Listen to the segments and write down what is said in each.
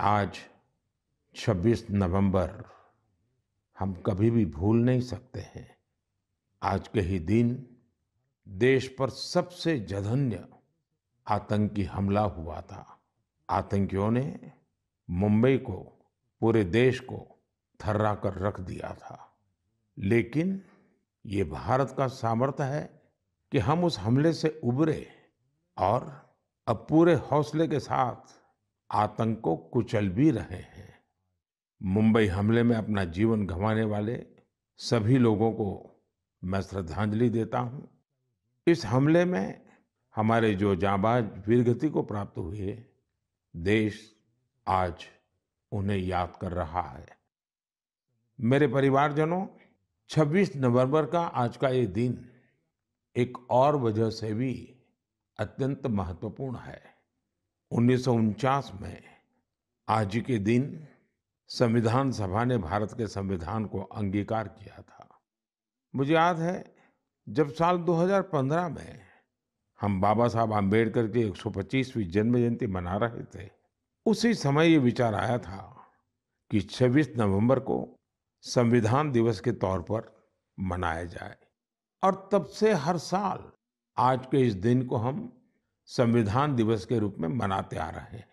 आज 26 नवंबर हम कभी भी भूल नहीं सकते हैं आज के ही दिन देश पर सबसे जघन्य आतंकी हमला हुआ था आतंकियों ने मुंबई को पूरे देश को थर्रा कर रख दिया था लेकिन ये भारत का सामर्थ्य है कि हम उस हमले से उबरे और अब पूरे हौसले के साथ आतंक को कुचल भी रहे हैं मुंबई हमले में अपना जीवन गंवाने वाले सभी लोगों को मैं श्रद्धांजलि देता हूँ इस हमले में हमारे जो जाबाज वीरगति को प्राप्त हुए देश आज उन्हें याद कर रहा है मेरे परिवारजनों 26 नवंबर का आज का ये दिन एक और वजह से भी अत्यंत महत्वपूर्ण है उन्नीस में आज के दिन संविधान सभा ने भारत के संविधान को अंगीकार किया था मुझे याद है जब साल 2015 में हम बाबा साहब आम्बेडकर की 125वीं जन्म जयंती मना रहे थे उसी समय ये विचार आया था कि 26 नवंबर को संविधान दिवस के तौर पर मनाया जाए और तब से हर साल आज के इस दिन को हम संविधान दिवस के रूप में मनाते आ रहे हैं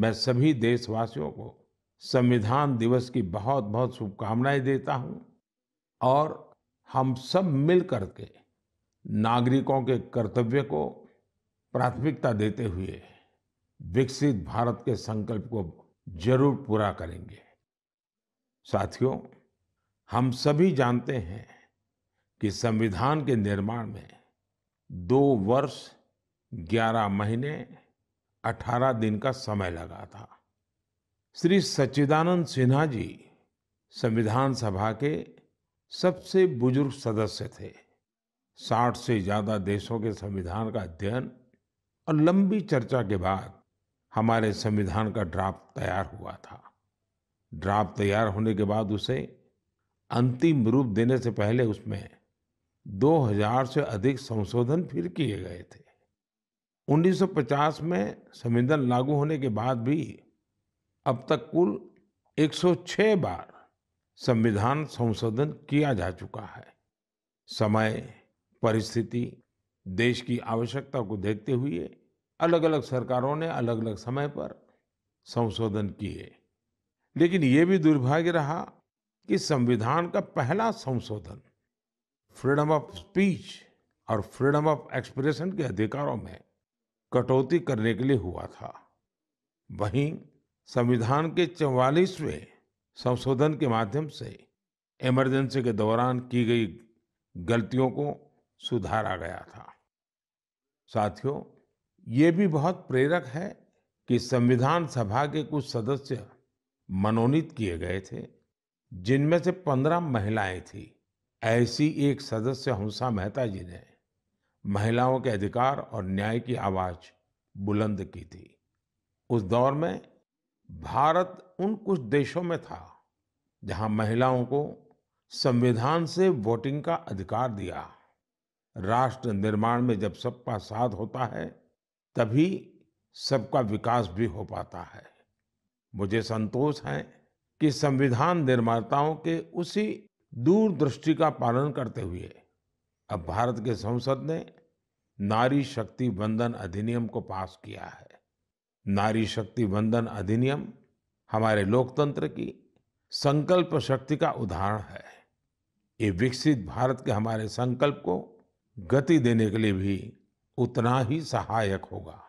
मैं सभी देशवासियों को संविधान दिवस की बहुत बहुत शुभकामनाएं देता हूं और हम सब मिल करके नागरिकों के कर्तव्य को प्राथमिकता देते हुए विकसित भारत के संकल्प को जरूर पूरा करेंगे साथियों हम सभी जानते हैं कि संविधान के निर्माण में दो वर्ष 11 महीने 18 दिन का समय लगा था श्री सच्चिदानंद सिन्हा जी संविधान सभा के सबसे बुजुर्ग सदस्य थे 60 से ज़्यादा देशों के संविधान का अध्ययन और लंबी चर्चा के बाद हमारे संविधान का ड्राफ्ट तैयार हुआ था ड्राफ्ट तैयार होने के बाद उसे अंतिम रूप देने से पहले उसमें 2000 से अधिक संशोधन फिर किए गए थे 1950 में संविधान लागू होने के बाद भी अब तक कुल 106 बार संविधान संशोधन किया जा चुका है समय परिस्थिति देश की आवश्यकता को देखते हुए अलग अलग सरकारों ने अलग अलग समय पर संशोधन किए लेकिन ये भी दुर्भाग्य रहा कि संविधान का पहला संशोधन फ्रीडम ऑफ स्पीच और फ्रीडम ऑफ एक्सप्रेशन के अधिकारों में कटौती करने के लिए हुआ था वहीं संविधान के चौवालीसवें संशोधन के माध्यम से इमरजेंसी के दौरान की गई गलतियों को सुधारा गया था साथियों ये भी बहुत प्रेरक है कि संविधान सभा के कुछ सदस्य मनोनीत किए गए थे जिनमें से पंद्रह महिलाएं थी ऐसी एक सदस्य हंसा मेहता जी ने महिलाओं के अधिकार और न्याय की आवाज बुलंद की थी उस दौर में भारत उन कुछ देशों में था जहां महिलाओं को संविधान से वोटिंग का अधिकार दिया राष्ट्र निर्माण में जब सबका साथ होता है तभी सबका विकास भी हो पाता है मुझे संतोष है कि संविधान निर्माताओं के उसी दूरदृष्टि का पालन करते हुए अब भारत के संसद ने नारी शक्ति वंदन अधिनियम को पास किया है नारी शक्ति वंदन अधिनियम हमारे लोकतंत्र की संकल्प शक्ति का उदाहरण है ये विकसित भारत के हमारे संकल्प को गति देने के लिए भी उतना ही सहायक होगा